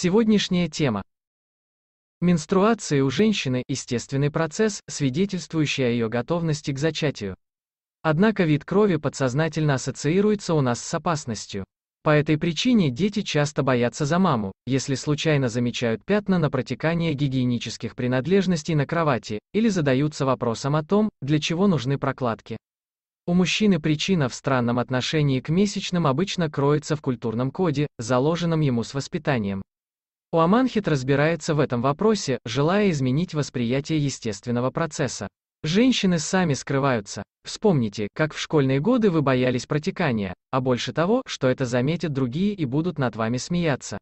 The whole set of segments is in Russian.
Сегодняшняя тема. Менструация у женщины – естественный процесс, свидетельствующий о ее готовности к зачатию. Однако вид крови подсознательно ассоциируется у нас с опасностью. По этой причине дети часто боятся за маму, если случайно замечают пятна на протекание гигиенических принадлежностей на кровати, или задаются вопросом о том, для чего нужны прокладки. У мужчины причина в странном отношении к месячным обычно кроется в культурном коде, заложенном ему с воспитанием. Уаманхит разбирается в этом вопросе, желая изменить восприятие естественного процесса. Женщины сами скрываются. Вспомните, как в школьные годы вы боялись протекания, а больше того, что это заметят другие и будут над вами смеяться.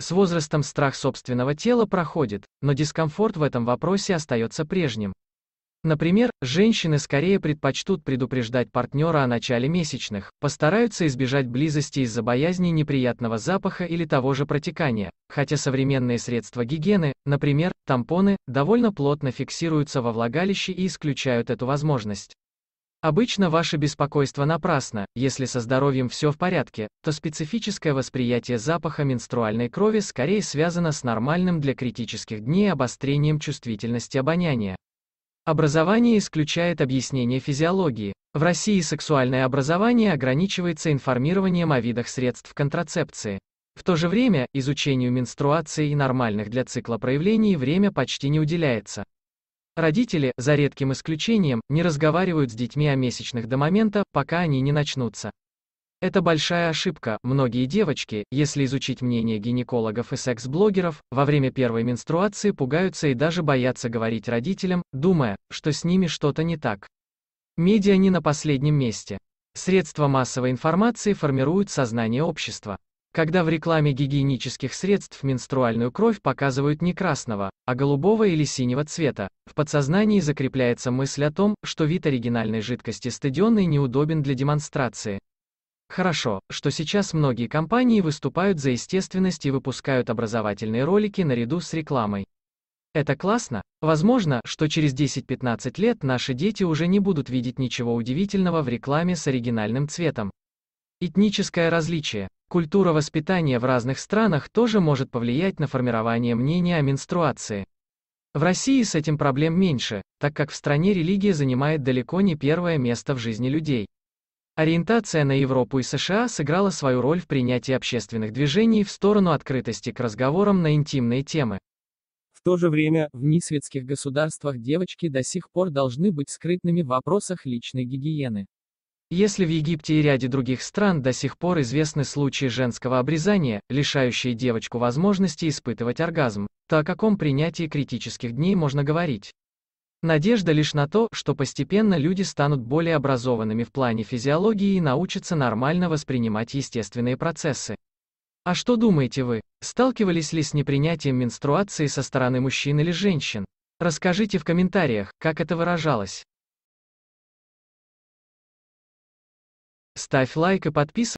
С возрастом страх собственного тела проходит, но дискомфорт в этом вопросе остается прежним. Например, женщины скорее предпочтут предупреждать партнера о начале месячных, постараются избежать близости из-за боязни неприятного запаха или того же протекания, хотя современные средства гигиены, например, тампоны, довольно плотно фиксируются во влагалище и исключают эту возможность. Обычно ваше беспокойство напрасно, если со здоровьем все в порядке, то специфическое восприятие запаха менструальной крови скорее связано с нормальным для критических дней обострением чувствительности обоняния. Образование исключает объяснение физиологии. В России сексуальное образование ограничивается информированием о видах средств контрацепции. В то же время, изучению менструации и нормальных для цикла проявлений время почти не уделяется. Родители, за редким исключением, не разговаривают с детьми о месячных до момента, пока они не начнутся. Это большая ошибка. Многие девочки, если изучить мнение гинекологов и секс-блогеров, во время первой менструации пугаются и даже боятся говорить родителям, думая, что с ними что-то не так. Медиа не на последнем месте. Средства массовой информации формируют сознание общества. Когда в рекламе гигиенических средств менструальную кровь показывают не красного, а голубого или синего цвета, в подсознании закрепляется мысль о том, что вид оригинальной жидкости стадионный неудобен для демонстрации. Хорошо, что сейчас многие компании выступают за естественность и выпускают образовательные ролики наряду с рекламой. Это классно. Возможно, что через 10-15 лет наши дети уже не будут видеть ничего удивительного в рекламе с оригинальным цветом. Этническое различие. Культура воспитания в разных странах тоже может повлиять на формирование мнения о менструации. В России с этим проблем меньше, так как в стране религия занимает далеко не первое место в жизни людей. Ориентация на Европу и США сыграла свою роль в принятии общественных движений в сторону открытости к разговорам на интимные темы. В то же время, в несветских государствах девочки до сих пор должны быть скрытными в вопросах личной гигиены. Если в Египте и ряде других стран до сих пор известны случаи женского обрезания, лишающие девочку возможности испытывать оргазм, то о каком принятии критических дней можно говорить? Надежда лишь на то, что постепенно люди станут более образованными в плане физиологии и научатся нормально воспринимать естественные процессы. А что думаете вы? Сталкивались ли с непринятием менструации со стороны мужчин или женщин? Расскажите в комментариях, как это выражалось. Ставь лайк и подписывайся.